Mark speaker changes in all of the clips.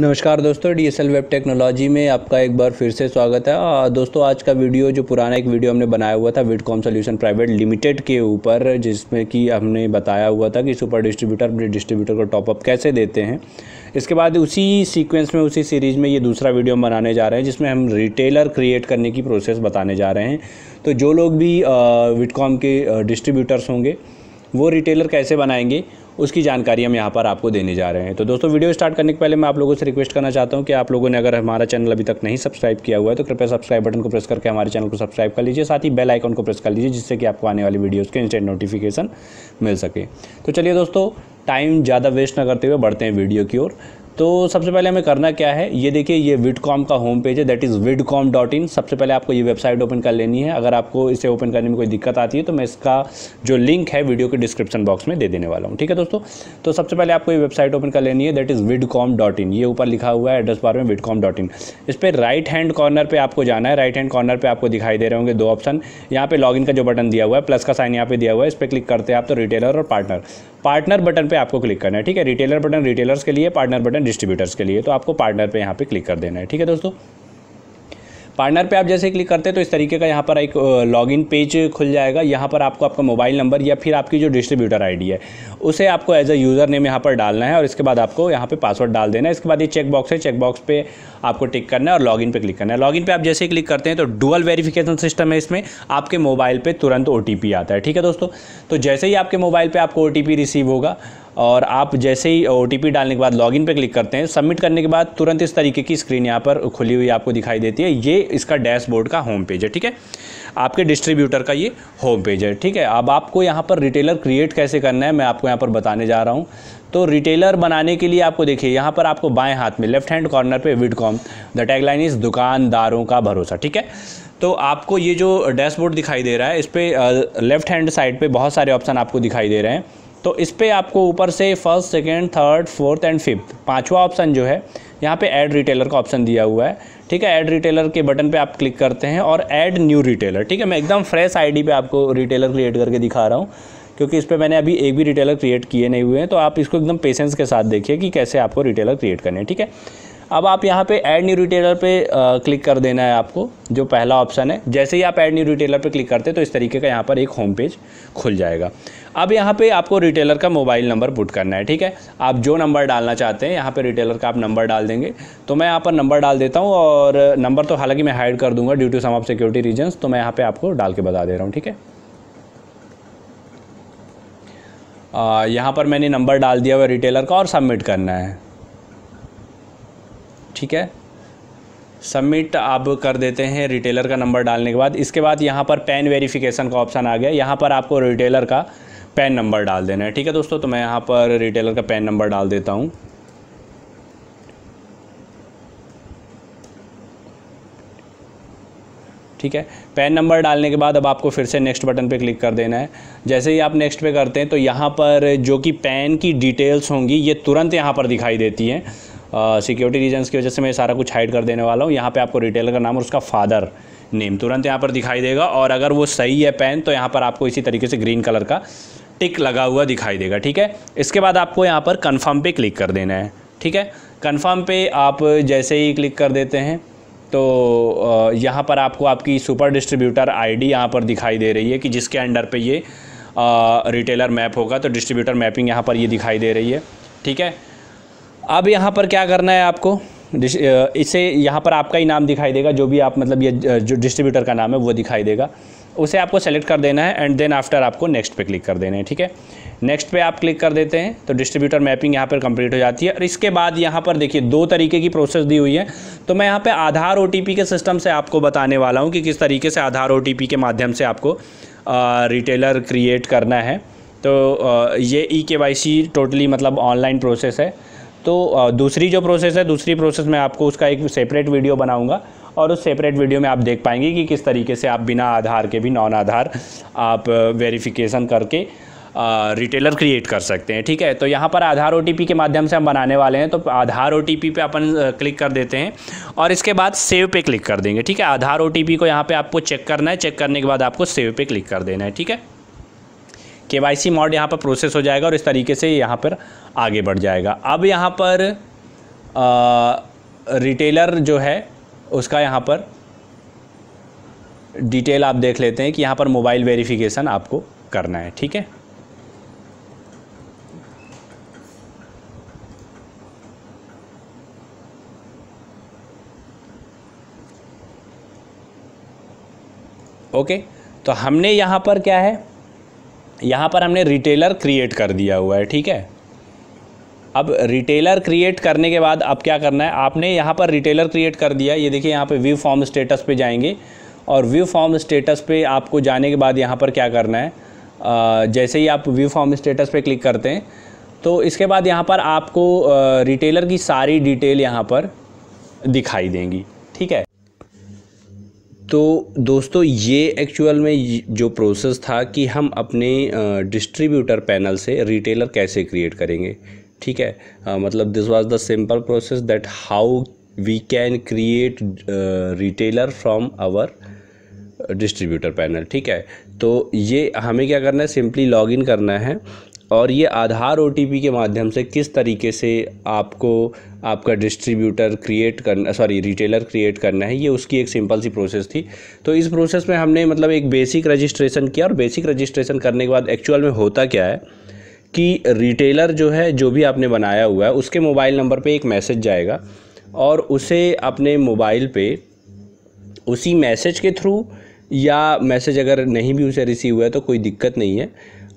Speaker 1: नमस्कार दोस्तों D S L web technology में आपका एक बार फिर से स्वागत है आ, दोस्तों आज का वीडियो जो पुराना एक वीडियो हमने बनाया हुआ था विडकॉम सोल्यूशन प्राइवेट लिमिटेड के ऊपर जिसमें कि हमने बताया हुआ था कि सुपर डिस्ट्रीब्यूटर अपने डिस्ट्रीब्यूटर को टॉपअप कैसे देते हैं इसके बाद उसी सीक्वेंस में उसी सीरीज़ में ये दूसरा वीडियो हम बनाने जा रहे हैं जिसमें हम रिटेलर क्रिएट करने की प्रोसेस बताने जा रहे हैं तो जो लोग भी विडकॉम के डिस्ट्रीब्यूटर्स होंगे वो रिटेलर कैसे बनाएंगे उसकी जानकारी हम यहाँ पर आपको देने जा रहे हैं तो दोस्तों वीडियो स्टार्ट करने के पहले मैं आप लोगों से रिक्वेस्ट करना चाहता हूँ कि आप लोगों ने अगर हमारा चैनल अभी तक नहीं सब्सक्राइब किया हुआ है तो कृपया सब्सक्राइब बटन को प्रेस करके हमारे चैनल को सब्सक्राइब कर लीजिए साथ ही बेल आइकन को प्रेस कर लीजिए जिससे कि आपको आने वाली वीडियोज़ के इंस्टेंट नोटिफिकेशन मिल सके तो चलिए दोस्तों टाइम ज़्यादा वेस्ट ना करते हुए बढ़ते हैं वीडियो की ओर तो सबसे पहले हमें करना क्या है ये देखिए ये विडकॉम का होम पेज है that is Vidcom dot in सबसे पहले आपको ये वेबसाइट ओपन कर लेनी है अगर आपको इसे ओपन करने में कोई दिक्कत आती है तो मैं इसका जो लिंक है वीडियो के डिस्क्रिप्शन बॉक्स में दे देने वाला हूँ ठीक है दोस्तों तो सबसे पहले आपको ये वेबसाइट ओपन कर लेनी है that is Vidcom dot in ये ऊपर लिखा हुआ है एड्रेस बार में विडकॉम डॉट इन इस पर राइट हैंड कॉर्नर पर आपको जाना है राइट हैंड कॉर्नर पर आपको दिखाई दे रहे होंगे दो ऑप्शन यहाँ पे लॉग का जो बटन दिया हुआ है प्लस का साइन यहाँ पे दिया हुआ है इस पर क्लिक करते हैं आप तो रिटेलर और पार्टनर पार्टनर बटन पे आपको क्लिक करना है ठीक है रिटेलर बटन रिटेलर्स के लिए पार्टनर बटन डिस्ट्रीब्यूटर्स के लिए तो आपको पार्टनर पे यहाँ पे क्लिक कर देना है ठीक है दोस्तों पार्टनर पे आप जैसे क्लिक करते हैं तो इस तरीके का यहाँ पर एक लॉगिन पेज खुल जाएगा यहाँ पर आपको आपका मोबाइल नंबर या फिर आपकी जो डिस्ट्रीब्यूटर आईडी है उसे आपको एज अ यूज़र नेम यहाँ पर डालना है और इसके बाद आपको यहाँ पे पासवर्ड डाल देना है इसके बाद ये चेक बॉक्स है चेक बॉक्स आपको टिक करना है और लॉग इन क्लिक करना है लॉग इन आप जैसे क्लिक करते हैं तो डुअल वेरिफिकेशन सिस्टम है इसमें आपके मोबाइल पर तुरंत ओ आता है ठीक है दोस्तों तो जैसे ही आपके मोबाइल पर आपको ओ रिसीव होगा और आप जैसे ही ओ डालने के बाद लॉगिन पर क्लिक करते हैं सबमिट करने के बाद तुरंत इस तरीके की स्क्रीन यहाँ पर खुली हुई आपको दिखाई देती है ये इसका डैशबोर्ड का होम पेज है ठीक है आपके डिस्ट्रीब्यूटर का ये होम पेज है ठीक है अब आपको यहाँ पर रिटेलर क्रिएट कैसे करना है मैं आपको यहाँ पर बताने जा रहा हूँ तो रिटेलर बनाने के लिए आपको देखिए यहाँ पर आपको बाएं हाथ में लेफ्ट हैंड कॉर्नर पे Vidcom the tagline is दुकानदारों का भरोसा ठीक है तो आपको ये जो डैशबोर्ड दिखाई दे रहा है इस पर लेफ्ट हैंड साइड पे बहुत सारे ऑप्शन आपको दिखाई दे रहे हैं तो इस पर आपको ऊपर से first second third fourth and fifth पाँचवा ऑप्शन जो है यहाँ पे ऐड रिटेलर का ऑप्शन दिया हुआ है ठीक है ऐड रिटेलर के बटन पे आप क्लिक करते हैं और ऐड न्यू रिटेलर ठीक है मैं एकदम फ्रेश आईडी पे आपको रिटेलर क्रिएट करके दिखा रहा हूँ क्योंकि इस पर मैंने अभी एक भी रिटेलर क्रिएट किए नहीं हुए हैं तो आप इसको एकदम पेशेंस के साथ देखिए कि कैसे आपको रिटेलर क्रिएट करने हैं ठीक है अब आप यहाँ पे ऐड न्यू रिटेलर पे क्लिक कर देना है आपको जो पहला ऑप्शन है जैसे ही आप ऐड न्यू रिटेलर पे क्लिक करते हैं तो इस तरीके का यहाँ पर एक होम पेज खुल जाएगा अब यहाँ पे आपको रिटेलर का मोबाइल नंबर पुट करना है ठीक है आप जो नंबर डालना चाहते हैं यहाँ पे रिटेलर का आप नंबर डाल देंगे तो मैं यहाँ पर नंबर डाल देता हूँ और नंबर तो हालांकि मैं हाइड कर दूंगा due to some of security reasons तो मैं यहाँ पे आपको डाल के बता दे रहा हूँ ठीक है यहाँ पर मैंने नंबर डाल दिया हुआ रिटेलर का और सबमिट करना है ठीक है सबमिट आप कर देते हैं रिटेलर का नंबर डालने के बाद इसके बाद यहाँ पर पैन वेरिफिकेशन का ऑप्शन आ गया यहाँ पर आपको रिटेलर का पैन नंबर डाल देना है ठीक है दोस्तों तो मैं यहाँ पर रिटेलर का पैन नंबर डाल देता हूँ ठीक है पैन नंबर डालने के बाद अब आपको फिर से नेक्स्ट बटन पे क्लिक कर देना है जैसे ही आप नेक्स्ट पे करते हैं तो यहाँ पर जो कि पैन की डिटेल्स होंगी ये तुरंत यहाँ पर दिखाई देती हैं सिक्योरिटी रीजंस की वजह से मैं सारा कुछ हाइड कर देने वाला हूँ यहाँ पे आपको रिटेलर का नाम और उसका फादर नेम तुरंत यहाँ पर दिखाई देगा और अगर वो सही है पेन तो यहाँ पर आपको इसी तरीके से ग्रीन कलर का टिक लगा हुआ दिखाई देगा ठीक है इसके बाद आपको यहाँ पर कन्फर्म पे क्लिक कर देना है ठीक है कन्फर्म पे आप जैसे ही क्लिक कर देते हैं तो यहाँ पर आपको आपकी सुपर डिस्ट्रीब्यूटर आईडी डी यहाँ पर दिखाई दे रही है कि जिसके अंडर पे ये रिटेलर मैप होगा तो डिस्ट्रीब्यूटर मैपिंग यहाँ पर ये दिखाई दे रही है ठीक है अब यहाँ पर क्या करना है आपको इसे यहाँ पर आपका ही नाम दिखाई देगा जो भी आप मतलब ये जो डिस्ट्रीब्यूटर का नाम है वो दिखाई देगा उसे आपको सेलेक्ट कर देना है एंड देन आफ्टर आपको नेक्स्ट पे क्लिक कर देना है ठीक है नेक्स्ट पे आप क्लिक कर देते हैं तो डिस्ट्रीब्यूटर मैपिंग यहाँ पर कंप्लीट हो जाती है और इसके बाद यहाँ पर देखिए दो तरीके की प्रोसेस दी हुई है तो मैं यहाँ पे आधार ओ के सिस्टम से आपको बताने वाला हूँ कि किस तरीके से आधार ओ के माध्यम से आपको रिटेलर क्रिएट करना है तो आ, ये ई के टोटली मतलब ऑनलाइन प्रोसेस है तो दूसरी जो प्रोसेस है दूसरी प्रोसेस में आपको उसका एक सेपरेट वीडियो बनाऊंगा और उस सेपरेट वीडियो में आप देख पाएंगे कि किस तरीके से आप बिना आधार के भी नॉन आधार आप वेरिफिकेशन करके रिटेलर क्रिएट कर सकते हैं ठीक है तो यहाँ पर आधार ओ के माध्यम से हम बनाने वाले हैं तो आधार ओ पे अपन क्लिक कर देते हैं और इसके बाद सेव पे क्लिक कर देंगे ठीक है आधार ओ को यहाँ पे आपको चेक करना है चेक करने के बाद आपको सेव पे क्लिक कर देना है ठीक है के वाई सी मॉड यहाँ पर प्रोसेस हो जाएगा और इस तरीके से यहाँ पर आगे बढ़ जाएगा अब यहाँ पर आ, रिटेलर जो है उसका यहाँ पर डिटेल आप देख लेते हैं कि यहाँ पर मोबाइल वेरिफिकेशन आपको करना है ठीक है ओके तो हमने यहाँ पर क्या है यहाँ पर हमने रिटेलर क्रिएट कर दिया हुआ है ठीक है अब रिटेलर क्रिएट करने के बाद अब क्या करना है आपने यहाँ पर रिटेलर क्रिएट कर दिया ये देखिए यहाँ पे व्यू फॉर्म स्टेटस पे जाएंगे और व्यू फॉर्म स्टेटस पे आपको जाने के बाद यहाँ पर क्या करना है आ, जैसे ही आप व्यू फॉर्म स्टेटस पे क्लिक करते हैं तो इसके बाद यहाँ पर आपको रिटेलर की सारी डिटेल यहाँ पर दिखाई देंगी ठीक है तो दोस्तों ये एक्चुअल में जो प्रोसेस था कि हम अपने डिस्ट्रीब्यूटर पैनल से रिटेलर कैसे क्रिएट करेंगे ठीक है आ, मतलब this was the simple process that how we can create retailer from our distributor panel ठीक है तो ये हमें क्या करना है सिंपली लॉगिन करना है और ये आधार ओ के माध्यम से किस तरीके से आपको आपका डिस्ट्रीब्यूटर क्रिएट करना सॉरी रिटेलर क्रिएट करना है ये उसकी एक सिंपल सी प्रोसेस थी तो इस प्रोसेस में हमने मतलब एक बेसिक रजिस्ट्रेशन किया और बेसिक रजिस्ट्रेशन करने के बाद एक्चुअल में होता क्या है कि रिटेलर जो है जो भी आपने बनाया हुआ है उसके मोबाइल नंबर पर एक मैसेज जाएगा और उसे अपने मोबाइल पर उसी मैसेज के थ्रू या मैसेज अगर नहीं भी उसे रिसीव हुआ है तो कोई दिक्कत नहीं है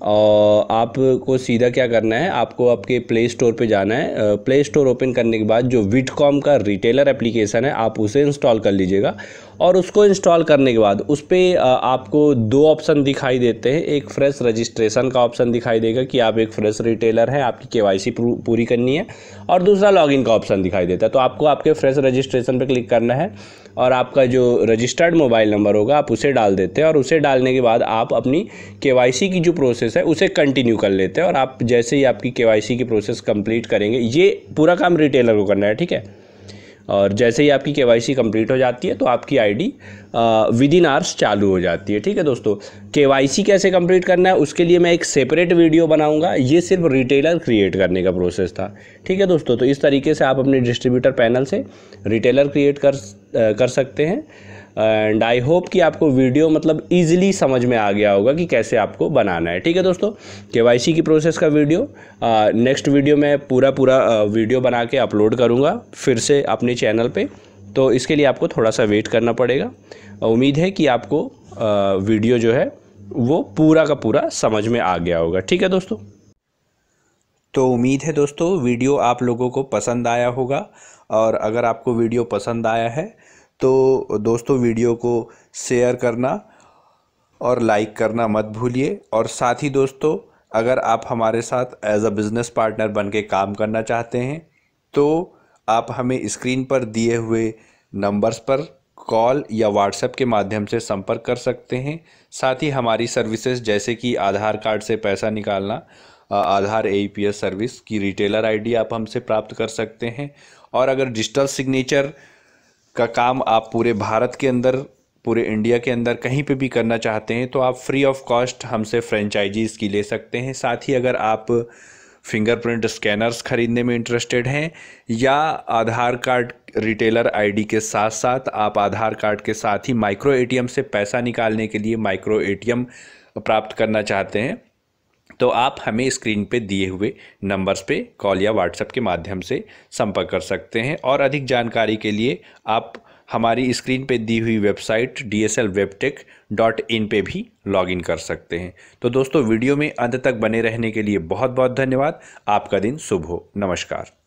Speaker 1: और आपको सीधा क्या करना है आपको आपके प्ले स्टोर पे जाना है प्ले स्टोर ओपन करने के बाद जो विटकॉम का रिटेलर एप्लीकेशन है आप उसे इंस्टॉल कर लीजिएगा और उसको इंस्टॉल करने के बाद उस पर आपको दो ऑप्शन दिखाई देते हैं एक फ्रेश रजिस्ट्रेशन का ऑप्शन दिखाई देगा कि आप एक फ्रेश रिटेलर हैं आपकी केवाईसी पूरी करनी है और दूसरा लॉगिन का ऑप्शन दिखाई देता है तो आपको आपके फ्रेश रजिस्ट्रेशन पर क्लिक करना है और आपका जो रजिस्टर्ड मोबाइल नंबर होगा आप उसे डाल देते हैं और उसे डालने के बाद आप अपनी के की जो प्रोसेस है उसे कंटिन्यू कर लेते हैं और आप जैसे ही आपकी के की प्रोसेस कंप्लीट करेंगे ये पूरा काम रिटेलर को करना है ठीक है और जैसे ही आपकी के वाई सी हो जाती है तो आपकी I D within hours चालू हो जाती है ठीक है दोस्तों के कैसे कंप्लीट करना है उसके लिए मैं एक सेपरेट वीडियो बनाऊंगा ये सिर्फ रिटेलर क्रिएट करने का प्रोसेस था ठीक है दोस्तों तो इस तरीके से आप अपने डिस्ट्रीब्यूटर पैनल से रिटेलर क्रिएट कर कर सकते हैं एंड आई होप कि आपको वीडियो मतलब ईजिली समझ में आ गया होगा कि कैसे आपको बनाना है ठीक है दोस्तों के की प्रोसेस का वीडियो नेक्स्ट वीडियो मैं पूरा पूरा वीडियो बना के अपलोड करूँगा फिर से अपने चैनल पर तो इसके लिए आपको थोड़ा सा वेट करना पड़ेगा उम्मीद है कि आपको वीडियो जो है वो पूरा का पूरा समझ में आ गया होगा ठीक है दोस्तों तो उम्मीद है दोस्तों वीडियो आप लोगों को पसंद आया होगा और अगर आपको वीडियो पसंद आया है तो दोस्तों वीडियो को शेयर करना और लाइक करना मत भूलिए और साथ ही दोस्तों अगर आप हमारे साथ एज अ बिज़नेस पार्टनर बन के काम करना चाहते हैं तो आप हमें स्क्रीन पर दिए हुए नंबर्स पर कॉल या व्हाट्सएप के माध्यम से संपर्क कर सकते हैं साथ ही हमारी सर्विसेज जैसे कि आधार कार्ड से पैसा निकालना आधार ए सर्विस की रिटेलर आईडी आप हमसे प्राप्त कर सकते हैं और अगर डिजिटल सिग्नेचर का काम आप पूरे भारत के अंदर पूरे इंडिया के अंदर कहीं पे भी करना चाहते हैं तो आप फ्री ऑफ कॉस्ट हमसे फ्रेंचाइजीज़ की ले सकते हैं साथ ही अगर आप फिंगरप्रिंट स्कैनर्स खरीदने में इंटरेस्टेड हैं या आधार कार्ड रिटेलर आईडी के साथ साथ आप आधार कार्ड के साथ ही माइक्रो एटीएम से पैसा निकालने के लिए माइक्रो एटीएम प्राप्त करना चाहते हैं तो आप हमें स्क्रीन पे दिए हुए नंबर्स पे कॉल या व्हाट्सएप के माध्यम से संपर्क कर सकते हैं और अधिक जानकारी के लिए आप हमारी स्क्रीन पे दी हुई वेबसाइट डी एस एल वेबटेक डॉट इन पर भी लॉगिन कर सकते हैं तो दोस्तों वीडियो में अंत तक बने रहने के लिए बहुत बहुत धन्यवाद आपका दिन शुभ हो नमस्कार